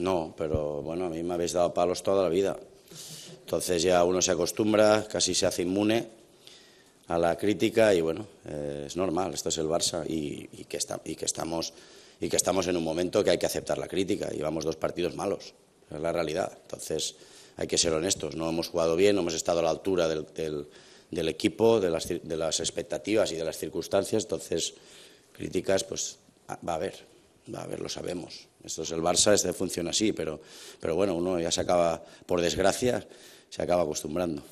No, pero bueno, a mí me habéis dado palos toda la vida. Entonces ya uno se acostumbra, casi se hace inmune a la crítica y bueno, eh, es normal, esto es el Barça y, que y, que estamos, y que estamos en un momento que hay que aceptar la crítica. Llevamos dos partidos malos, es la realidad. Entonces hay que ser honestos, no hemos jugado bien, no hemos estado a la altura del, equipo, de las expectativas y de las circunstancias, entonces críticas pues va a haber a ver, lo sabemos. Esto es el Barça, este funciona así, pero, pero bueno, uno ya se acaba, por desgracia, se acaba acostumbrando.